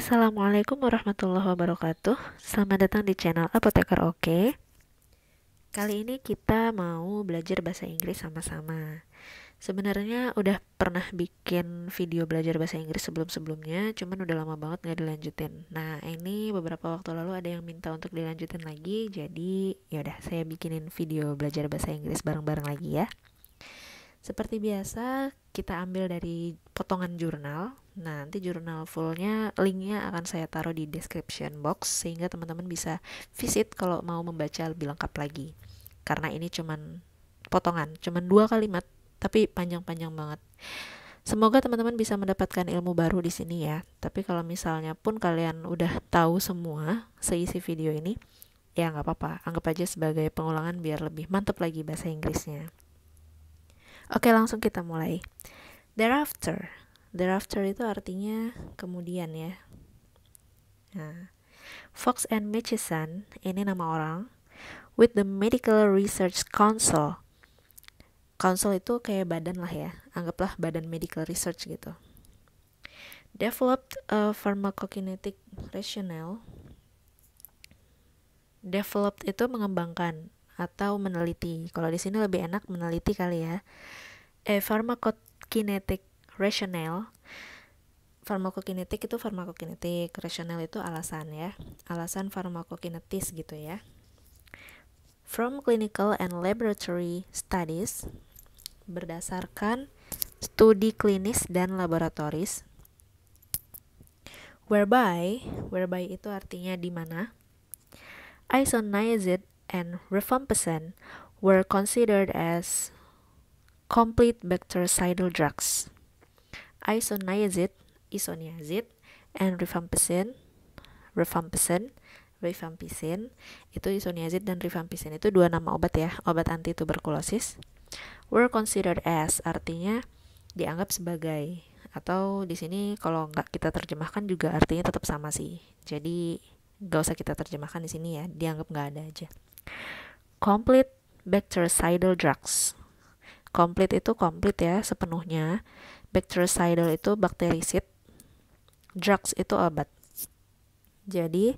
Assalamualaikum warahmatullahi wabarakatuh Selamat datang di channel Apoteker Oke Kali ini kita mau belajar bahasa Inggris sama-sama Sebenarnya udah pernah bikin video belajar bahasa Inggris sebelum-sebelumnya Cuman udah lama banget gak dilanjutin Nah ini beberapa waktu lalu ada yang minta untuk dilanjutin lagi Jadi yaudah saya bikinin video belajar bahasa Inggris bareng-bareng lagi ya seperti biasa, kita ambil dari potongan jurnal Nah, nanti jurnal fullnya, linknya akan saya taruh di description box sehingga teman-teman bisa visit kalau mau membaca lebih lengkap lagi. Karena ini cuman potongan, cuman dua kalimat, tapi panjang-panjang banget. Semoga teman-teman bisa mendapatkan ilmu baru di sini ya. Tapi kalau misalnya pun kalian udah tahu semua seisi video ini, ya nggak apa-apa. Anggap aja sebagai pengulangan biar lebih mantep lagi bahasa Inggrisnya. Oke, langsung kita mulai. Thereafter, Thereafter itu artinya kemudian ya. Nah, Fox and Mitchison, ini nama orang, with the Medical Research Council. Council itu kayak badan lah ya, anggaplah badan medical research gitu. Developed a pharmacokinetic rationale. Developed itu mengembangkan atau meneliti. Kalau di sini lebih enak meneliti kali ya. Eh pharmacokinetic Rasional farmakokinetik itu farmakokinetik rasional itu alasan ya alasan farmakokinetis gitu ya from clinical and laboratory studies berdasarkan studi klinis dan laboratoris whereby whereby itu artinya di mana isoniazid and rifampicin were considered as complete bactericidal drugs isoniazid, isoniazid, and rifampicin, rifampicin, rifampicin. Itu isoniazid dan rifampicin itu dua nama obat ya, obat anti tuberkulosis. Were considered as artinya dianggap sebagai atau di sini kalau nggak kita terjemahkan juga artinya tetap sama sih. Jadi nggak usah kita terjemahkan di sini ya, dianggap nggak ada aja. Complete bactericidal drugs. Complete itu complete ya, sepenuhnya bactericidal itu bakterisid, drugs itu obat. Jadi,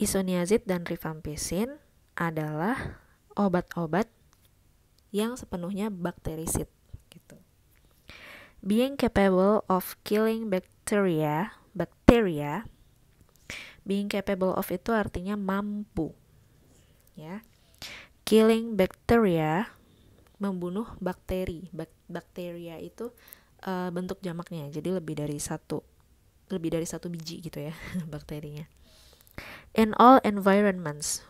isoniazid dan rifampisin adalah obat-obat yang sepenuhnya bakterisid gitu. Being capable of killing bacteria, bacteria. Being capable of itu artinya mampu. Ya. Killing bacteria membunuh bakteri. Bak bakteria itu uh, bentuk jamaknya jadi lebih dari satu lebih dari satu biji gitu ya bakterinya in all environments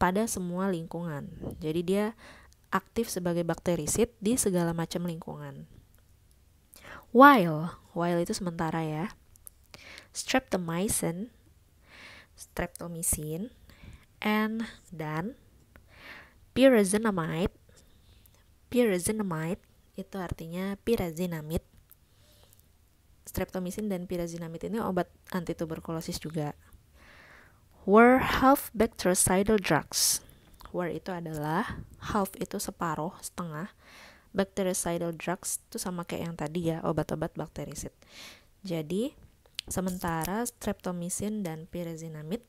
pada semua lingkungan jadi dia aktif sebagai bakterisit di segala macam lingkungan while while itu sementara ya streptomycin streptomycin and dan pyrazinamide pyrazinamide itu artinya pirazinamid. Streptomisin dan pirazinamid ini obat anti tuberkulosis juga. Were half bactericidal drugs. Were itu adalah half itu separuh, setengah. Bactericidal drugs itu sama kayak yang tadi ya, obat-obat bakterisid. Jadi, sementara streptomisin dan pirazinamid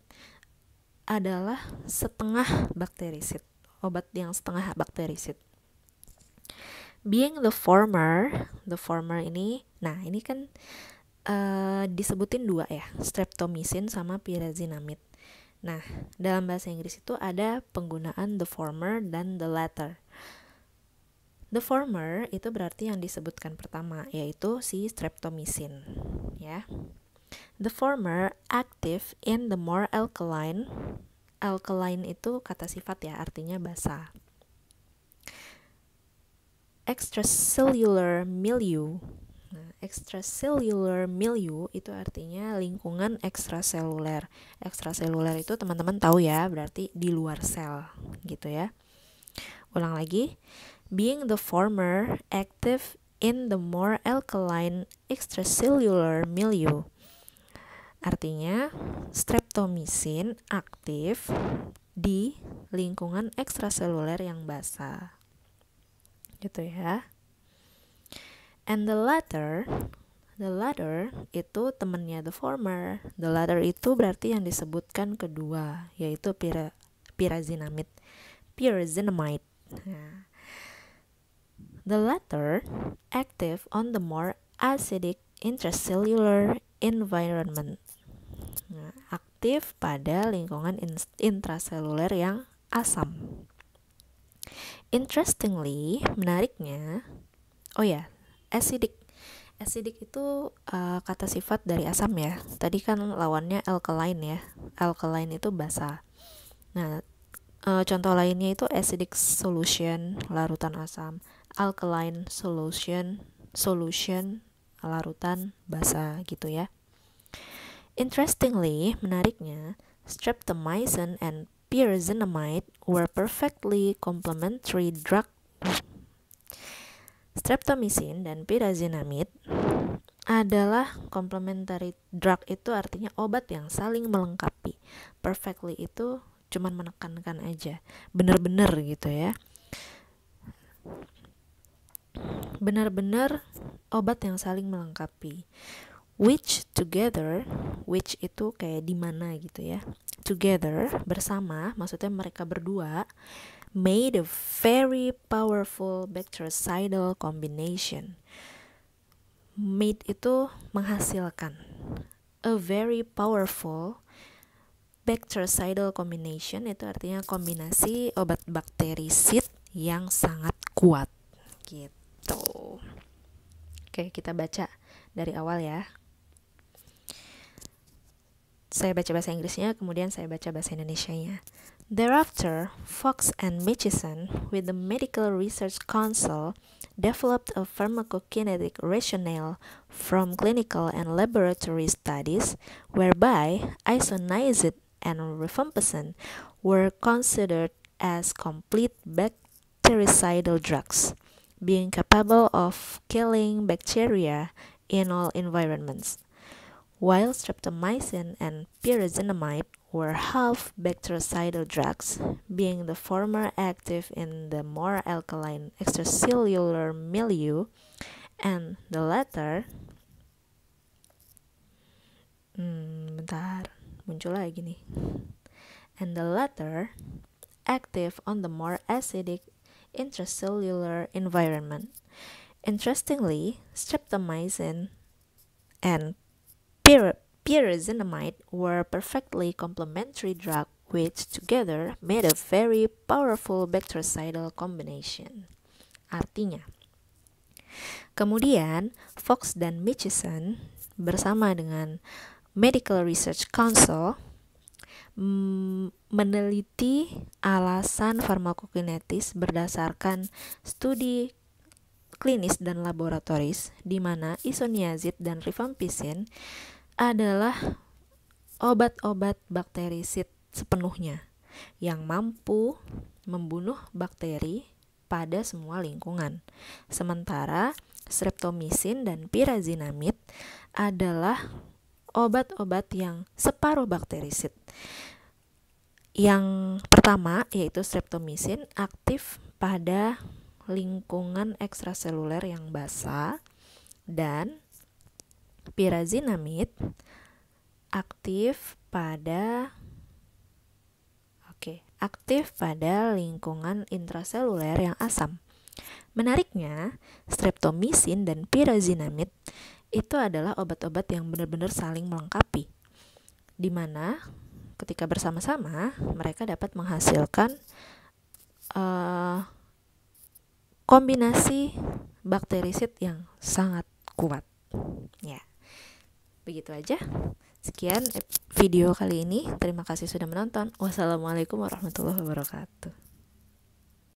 adalah setengah bakterisid, obat yang setengah bakterisid being the former the former ini nah ini kan uh, disebutin dua ya streptomycin sama pyrazinamide nah dalam bahasa Inggris itu ada penggunaan the former dan the latter the former itu berarti yang disebutkan pertama yaitu si streptomycin ya the former active in the more alkaline alkaline itu kata sifat ya artinya basah extracellular milieu. Nah, extracellular milieu itu artinya lingkungan ekstraseluler. Ekstraseluler itu teman-teman tahu ya, berarti di luar sel gitu ya. Ulang lagi. Being the former active in the more alkaline extracellular milieu. Artinya, streptomisin aktif di lingkungan ekstraseluler yang basah gitu ya and the latter the latter itu temennya the former the latter itu berarti yang disebutkan kedua yaitu pira, pirazinamid. pyrazinamide nah. the latter active on the more acidic intracellular environment nah, aktif pada lingkungan intraseluler yang asam Interestingly, menariknya, oh ya, yeah, acidic. Acidic itu uh, kata sifat dari asam ya. Tadi kan lawannya alkaline ya. Alkaline itu basa. Nah, uh, contoh lainnya itu acidic solution larutan asam, alkaline solution solution larutan basa gitu ya. Interestingly, menariknya, streptomycin and pyrazinamide were perfectly complementary drug streptomycin dan pyrazinamide adalah complementary drug itu artinya obat yang saling melengkapi. Perfectly itu cuman menekankan aja, benar-benar gitu ya. Benar-benar obat yang saling melengkapi. Which together, which itu kayak di mana gitu ya together bersama, maksudnya mereka berdua made a very powerful bactericidal combination. Made itu menghasilkan a very powerful bactericidal combination itu artinya kombinasi obat bakterisid yang sangat kuat gitu. Oke, kita baca dari awal ya. Saya baca bahasa Inggrisnya, kemudian saya baca bahasa Indonesianya. Thereafter, Fox and Mitchison, with the Medical Research Council, developed a pharmacokinetic rationale from clinical and laboratory studies whereby isoniazid and rifampicin were considered as complete bactericidal drugs, being capable of killing bacteria in all environments. While streptomycin and pyrazinamide were half bactericidal drugs, being the former active in the more alkaline extracellular milieu and the latter hmm, bentar muncul lagi nih and the latter active on the more acidic intracellular environment. Interestingly, streptomycin and pyrazinamide were perfectly complementary drugs which together made a very powerful bactericidal combination. Artinya, kemudian Fox dan Mitchison bersama dengan Medical Research Council mm, meneliti alasan farmakokinetis berdasarkan studi klinis dan laboratoris di mana isoniazid dan rifampicin adalah obat-obat bakterisit sepenuhnya yang mampu membunuh bakteri pada semua lingkungan. Sementara streptomisin dan pirazinamid adalah obat-obat yang separuh bakterisit. Yang pertama yaitu streptomisin aktif pada lingkungan ekstraseluler yang basah dan Pirazinamid aktif pada Oke, okay, aktif pada lingkungan intraseluler yang asam. Menariknya, streptomisin dan pirazinamid itu adalah obat-obat yang benar-benar saling melengkapi. Di mana ketika bersama-sama mereka dapat menghasilkan uh, kombinasi bakterisit yang sangat kuat. Ya begitu aja. Sekian video kali ini. Terima kasih sudah menonton. Wassalamualaikum warahmatullahi wabarakatuh.